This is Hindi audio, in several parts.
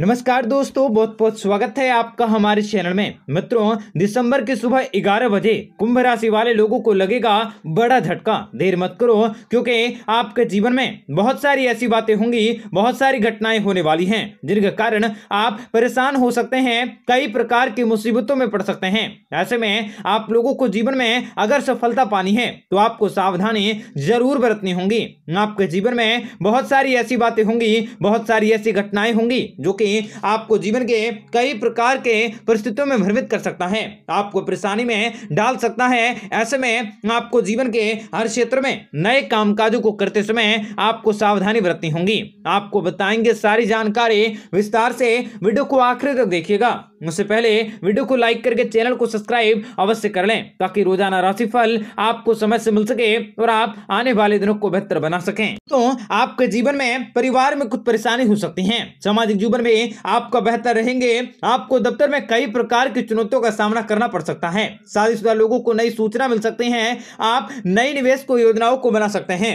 नमस्कार दोस्तों बहुत बहुत स्वागत है आपका हमारे चैनल में मित्रों दिसंबर की सुबह 11 बजे कुंभ राशि वाले लोगों को लगेगा बड़ा झटका देर मत करो क्योंकि आपके जीवन में बहुत सारी ऐसी बातें होंगी बहुत सारी घटनाएं होने वाली हैं जिनके कारण आप परेशान हो सकते हैं कई प्रकार की मुसीबतों में पड़ सकते हैं ऐसे में आप लोगों को जीवन में अगर सफलता पानी है तो आपको सावधानी जरूर बरतनी होंगी आपके जीवन में बहुत सारी ऐसी बातें होंगी बहुत सारी ऐसी घटनाएं होंगी जो के आपको जीवन के कई प्रकार के परिस्थितियों में भ्रमित कर सकता है आपको परेशानी में डाल सकता है ऐसे में आपको जीवन के हर क्षेत्र में नए कामकाजों को करते समय आपको सावधानी बरतनी होगी आपको बताएंगे सारी जानकारी विस्तार से वीडियो को आखिर तक देखिएगा उससे पहले वीडियो को लाइक करके चैनल को सब्सक्राइब अवश्य कर लें ताकि रोजाना राशिफल आपको समय से मिल सके और आप आने वाले दिनों को बेहतर बना सकें तो आपके जीवन में परिवार में कुछ परेशानी हो सकती है सामाजिक जीवन में आपका बेहतर रहेंगे आपको दफ्तर में कई प्रकार की चुनौतियों का सामना करना पड़ सकता है शादीशुदा लोगों को नई सूचना मिल सकती है आप नई निवेश को योजनाओं को बना सकते हैं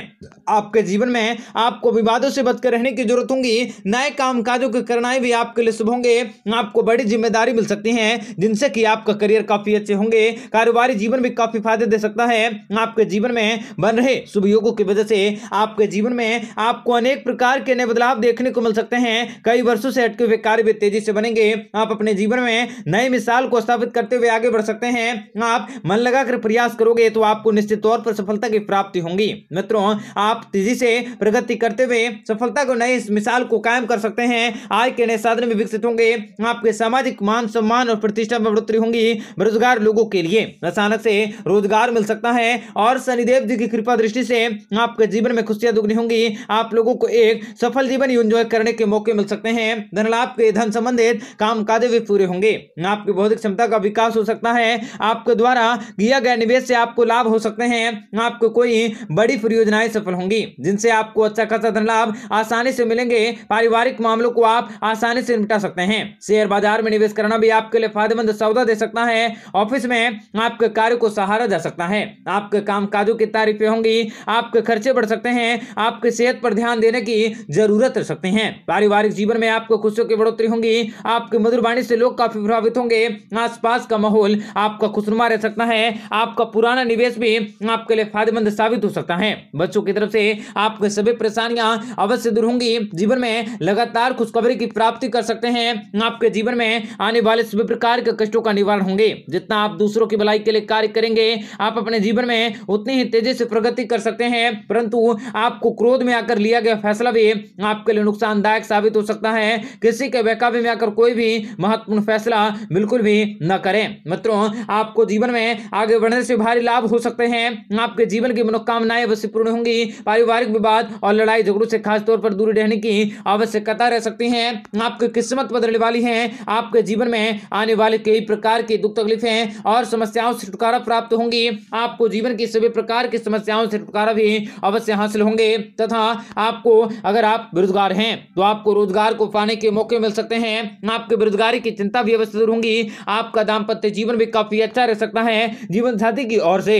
आपके जीवन में आपको विवादों से बचकर रहने की जरूरत होगी नए काम काजों की करनाएं भी आपके लिए शुभ होंगे आपको बड़ी जिम्मेदारी जानकारी मिल सकती है जिनसे कि आपका करियर काफी अच्छे होंगे कारोबारी जीवन भी काफी फायदे दे सकता है आपके जीवन में बन रहे शुभ योगों की वजह से आपके जीवन में आपको अनेक प्रकार के नए बदलाव देखने को मिल सकते हैं कई वर्षों से अटके हुए कार्य भी तेजी से बनेंगे आप अपने जीवन में नए मिसाल को स्थापित करते हुए आगे बढ़ सकते हैं आप मन लगाकर प्रयास करोगे तो आपको निश्चित तौर पर सफलता की प्राप्ति होंगी मित्रों आप तेजी से प्रगति करते हुए सफलता को नए मिसाल को कायम कर सकते हैं आय के नए साधन भी विकसित होंगे आपके सामाजिक मान सम्मान और प्रतिष्ठा में बढ़ोतरी होंगी बेरोजगार लोगों के लिए अचानक से रोजगार मिल सकता है और शनिदेव जी की कृपा दृष्टि से आपके जीवन में खुशियां दुगनी होंगी आप लोगों को एक सफल जीवन एंजॉय करने के मौके मिल सकते हैं धन लाभ के धन संबंधित काम काजे भी पूरे होंगे आपकी बौद्धिक क्षमता का विकास हो सकता है आपके द्वारा किया गया निवेश से आपको लाभ हो सकते हैं आपको कोई बड़ी परियोजनाएं सफल होंगी जिनसे आपको अच्छा खासा धन लाभ आसानी से मिलेंगे पारिवारिक मामलों को आप आसानी से निपटा सकते हैं शेयर बाजार में निवेश निवेश करना भी आपके लिए फायदेमंद सौदा दे सकता है ऑफिस में आपके कार्य को सहारा जा सकता है आपके काम काजों की तारीफें होंगी आपके खर्चे बढ़ सकते हैं आपके सेहत पर ध्यान देने की जरूरत रह सकते हैं पारिवारिक जीवन में आपको खुशियों की बढ़ोतरी होंगी आपकी मधुर वाणी से लोग काफी प्रभावित होंगे आस का माहौल आपका खुशनुमा रह सकता है आपका पुराना निवेश भी आपके लिए फायदेमंद साबित हो सकता है बच्चों की तरफ से आपके सभी परेशानियां अवश्य दूर होंगी जीवन में लगातार खुशखबरी की प्राप्ति कर सकते हैं आपके जीवन में आने वाले सभी प्रकार के कष्टों का निवारण होंगे जितना आप दूसरों की भलाई के लिए कार्य करेंगे आप अपने जीवन में उतनी ही तेजी से प्रगति कर सकते हैं परंतु आपको क्रोध में आकर लिया गया फैसला भी आपके लिए नुकसानदायक साबित हो सकता है किसी के बेकाबे में आकर कोई भी महत्वपूर्ण फैसला बिल्कुल भी न करें मित्रों आपको जीवन में आगे बढ़ने से भारी लाभ हो सकते हैं आपके जीवन की मनोकामनाएं अवश्य पूर्ण होंगी पारिवारिक विवाद और लड़ाई झगड़ों से खासतौर पर दूरी रहने की आवश्यकता रह सकती है आपकी किस्मत बदलने वाली है आपके जीवन में आने वाले कई प्रकार के दुख तकलीफें हैं और समस्याओं से छुटकारा प्राप्त होंगी आपको जीवन की सभी प्रकार की समस्याओं से छुटकारा भी अवश्य हासिल होंगे तथा आपको अगर आप बेरोजगार हैं तो आपको रोजगार को पाने के मौके मिल सकते हैं आपके बेरोजगारी की चिंता भी अवश्य दूर होंगी आपका दाम्पत्य जीवन भी काफी अच्छा रह सकता है जीवन साथी की ओर से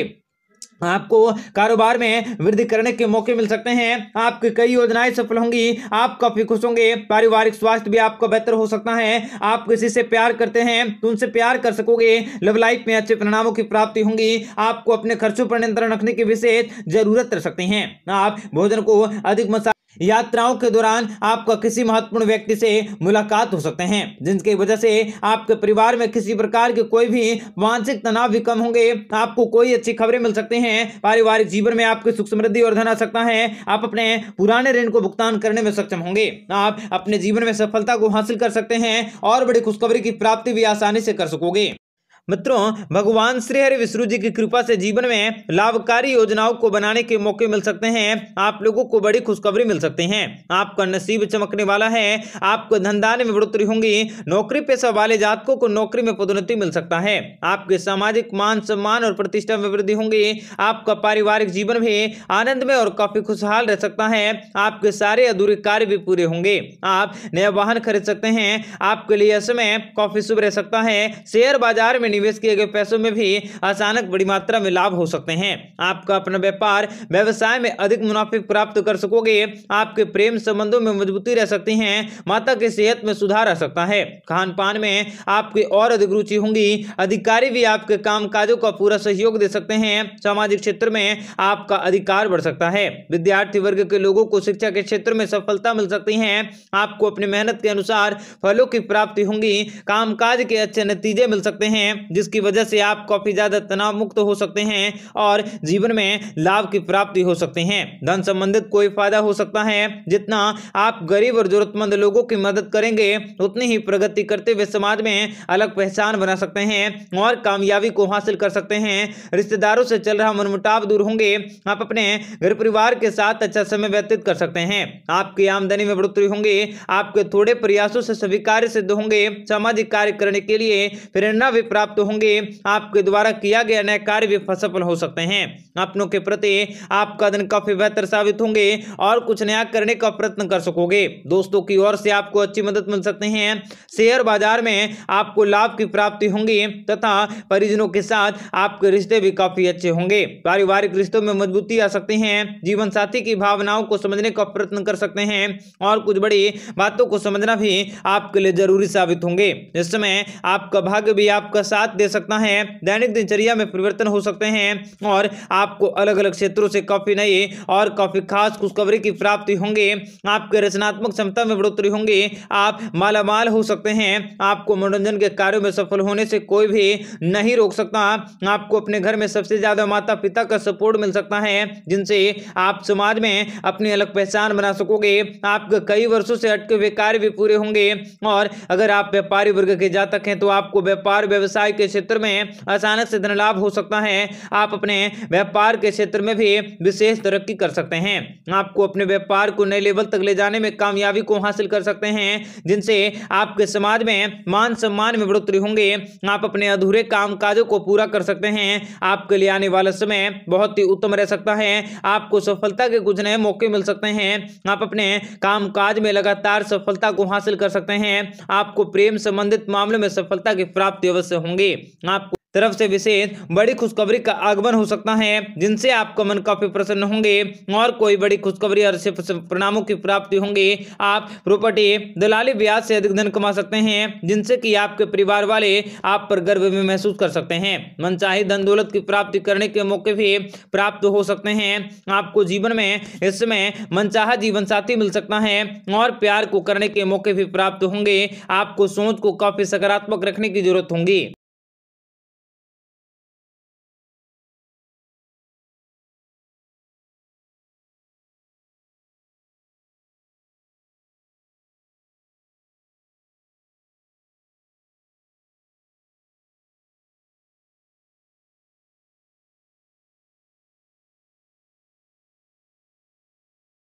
आपको कारोबार में वृद्धि करने के मौके मिल सकते हैं आपकी कई योजनाएं सफल होंगी आप काफी खुश होंगे पारिवारिक स्वास्थ्य भी आपका बेहतर हो सकता है आप किसी से प्यार करते हैं तो उनसे प्यार कर सकोगे लव लाइफ में अच्छे परिणामों की प्राप्ति होंगी आपको अपने खर्चों पर नियंत्रण रखने की विशेष जरूरत रह सकते हैं आप भोजन को अधिक मसाला यात्राओं के दौरान आपका किसी महत्वपूर्ण व्यक्ति से मुलाकात हो सकते हैं जिनके वजह से आपके परिवार में किसी प्रकार के कोई भी मानसिक तनाव भी कम होंगे आपको कोई अच्छी खबरें मिल सकती हैं पारिवारिक जीवन में आपकी सुख समृद्धि और धन आ सकता है आप अपने पुराने ऋण को भुगतान करने में सक्षम होंगे आप अपने जीवन में सफलता को हासिल कर सकते हैं और बड़ी खुशखबरी की प्राप्ति भी आसानी से कर सकोगे मित्रों भगवान श्री हरि विष्णु जी की कृपा से जीवन में लाभकारी योजनाओं को बनाने के मौके मिल सकते हैं आप लोगों को बड़ी खुशखबरी मिल सकते हैं आपका नसीब चमकने वाला है आपको धनदान में बढ़ोतरी होंगी नौकरी पेशा वाले जातकों को नौकरी में पदोन्नति मिल सकता है आपके सामाजिक मान सम्मान और प्रतिष्ठा में वृद्धि होंगी आपका पारिवारिक जीवन भी आनंद में और काफी खुशहाल रह सकता है आपके सारे अधूरे कार्य भी पूरे होंगे आप नया वाहन खरीद सकते हैं आपके लिए समय काफी शुभ रह सकता है शेयर बाजार में निवेश किए गए पैसों में भी अचानक बड़ी मात्रा में लाभ हो सकते हैं आपका अपना व्यापार व्यवसाय में अधिक मुनाफे प्राप्त कर सकोगे आपके प्रेम संबंधों में मजबूती रह सकती है माता की सेहत में सुधार आ सकता है खान पान में आपकी और अधिक रुचि होंगी अधिकारी भी आपके काम काजों का पूरा सहयोग दे सकते हैं सामाजिक क्षेत्र में आपका अधिकार बढ़ सकता है विद्यार्थी वर्ग के लोगों को शिक्षा के क्षेत्र में सफलता मिल सकती है आपको अपनी मेहनत के अनुसार फलों की प्राप्ति होंगी कामकाज के अच्छे नतीजे मिल सकते हैं जिसकी वजह से आप काफ़ी ज़्यादा तनाव मुक्त हो सकते हैं और जीवन में लाभ की प्राप्ति हो सकते हैं धन संबंधित कोई फायदा हो सकता है जितना आप गरीब और जरूरतमंद लोगों की मदद करेंगे उतनी ही प्रगति करते हुए समाज में अलग पहचान बना सकते हैं और कामयाबी को हासिल कर सकते हैं रिश्तेदारों से चल रहा मनमुटाव दूर होंगे आप अपने घर परिवार के साथ अच्छा समय व्यतीत कर सकते हैं आपकी आमदनी में बढ़ोतरी होंगे आपके थोड़े प्रयासों से सभी कार्य सिद्ध होंगे सामाजिक कार्य करने के लिए प्रेरणा भी प्राप्त प्राप्त तो होंगे आपके द्वारा किया गया नया कार्य भी सफल हो सकते हैं अपनों के प्रति आपका दिन काफी बेहतर साबित होंगे और कुछ नया करने का प्रयत्न कर सकोगे दोस्तों की ओर से आपको अच्छी मदद मिल सकते हैं शेयर बाजार में आपको लाभ की प्राप्ति होंगी तथा परिजनों के साथ आपके रिश्ते भी काफी अच्छे होंगे पारिवारिक रिश्तों में मजबूती आ सकती है जीवन साथी की भावनाओं को समझने का प्रयत्न कर सकते हैं और कुछ बड़ी बातों को समझना भी आपके लिए जरूरी साबित होंगे इस समय आपका भाग्य भी आपका साथ साथ दे सकता है दैनिक दिनचर्या में परिवर्तन हो सकते हैं और आपको अलग अलग क्षेत्रों से काफ़ी नए और काफ़ी खास खुशखबरी की प्राप्ति होंगे आपके रचनात्मक क्षमता में बढ़ोतरी होंगे आप मालामाल हो सकते हैं आपको मनोरंजन के कार्यों में सफल होने से कोई भी नहीं रोक सकता आपको अपने घर में सबसे ज़्यादा माता पिता का सपोर्ट मिल सकता है जिनसे आप समाज में अपनी अलग पहचान बना सकोगे आपके कई वर्षों से अटके हुए कार्य भी पूरे होंगे और अगर आप व्यापारी वर्ग के जातक हैं तो आपको व्यापार व्यवसाय व्यवसाय के क्षेत्र में अचानक से धन लाभ हो सकता है आप अपने व्यापार के क्षेत्र में भी विशेष तरक्की कर सकते हैं आपको अपने व्यापार को नए लेवल तक ले जाने में कामयाबी को हासिल कर सकते हैं जिनसे आपके समाज में मान सम्मान में बढ़ोतरी होंगे आप अपने अधूरे काजों को पूरा कर सकते हैं आपके लिए आने वाला समय बहुत ही उत्तम रह सकता है आपको सफलता के कुछ नए मौके मिल सकते हैं आप अपने काम काज में लगातार सफलता को हासिल कर सकते हैं आपको प्रेम संबंधित मामलों में सफलता की प्राप्ति अवश्य होंगी होंगे आपको तरफ से विशेष बड़ी खुशखबरी का आगमन हो सकता है जिनसे आपका मन काफी प्रसन्न होंगे और कोई बड़ी खुशखबरी और परिणामों की प्राप्ति होंगे आप प्रॉपर्टी दलाली ब्याज से अधिक धन कमा सकते हैं जिनसे कि आपके परिवार वाले आप पर गर्व भी महसूस कर सकते हैं मनचाही धन दौलत की प्राप्ति करने के मौके भी प्राप्त हो सकते हैं आपको जीवन में इसमें मनचाह जीवन साथी मिल सकता है और प्यार को करने के मौके भी प्राप्त होंगे आपको सोच को काफी सकारात्मक रखने की जरूरत होगी